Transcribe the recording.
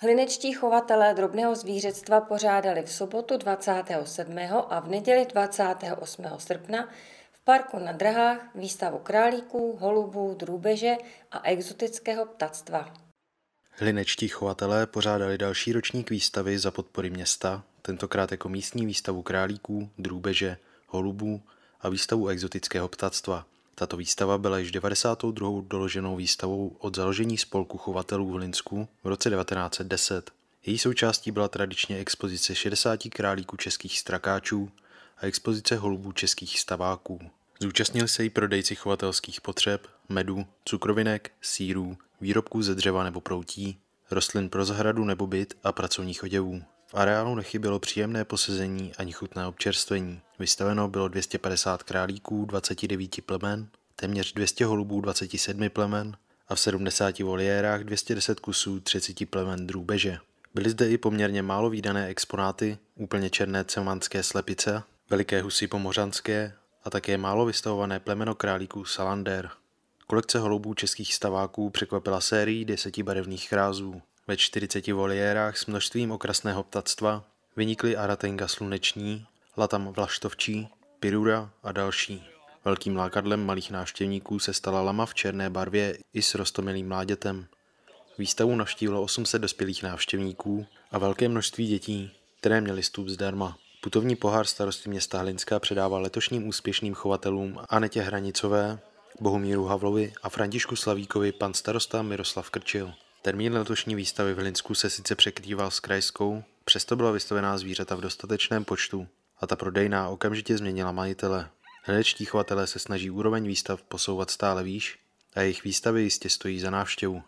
Hlinečtí chovatelé drobného zvířectva pořádali v sobotu 27. a v neděli 28. srpna v parku na Drahách výstavu králíků, holubů, drůbeže a exotického ptactva. Hlinečtí chovatelé pořádali další ročník výstavy za podpory města, tentokrát jako místní výstavu králíků, drůbeže, holubů a výstavu exotického ptactva – tato výstava byla již 92. doloženou výstavou od založení spolku chovatelů v Linsku v roce 1910. Její součástí byla tradičně expozice 60 králíků českých strakáčů a expozice holubů českých staváků. Zúčastnili se i prodejci chovatelských potřeb, medu, cukrovinek, sírů, výrobků ze dřeva nebo proutí, rostlin pro zahradu nebo byt a pracovních oděvů. V areálu nechybělo příjemné posezení ani chutné občerstvení. Vystaveno bylo 250 králíků 29 plemen, téměř 200 holubů 27 plemen a v 70 voliérách 210 kusů 30 plemen drůbeže. Byly zde i poměrně málo výdané exponáty, úplně černé cemanské slepice, veliké husy pomořanské a také málo vystavované plemeno králíků Salander. Kolekce holubů českých staváků překvapila sérií deseti barevných krázů ve 40 voliérách s množstvím okrasného ptactva vynikly aratenga sluneční, latam vlaštovčí, pirura a další. Velkým lákadlem malých návštěvníků se stala lama v černé barvě i s rostomilým mládětem. Výstavu navštívilo 800 dospělých návštěvníků a velké množství dětí, které měly stup zdarma. Putovní pohár starosty města Hlinská předává letošním úspěšným chovatelům Anetě Hranicové, Bohumíru Havlovi a Františku Slavíkovi pan starosta Miroslav Krčil. Termín letošní výstavy v Hlinsku se sice překrýval s krajskou, přesto byla vystavená zvířata v dostatečném počtu a ta prodejná okamžitě změnila majitele. Hnedečtí chovatelé se snaží úroveň výstav posouvat stále výš a jejich výstavy jistě stojí za návštěvu.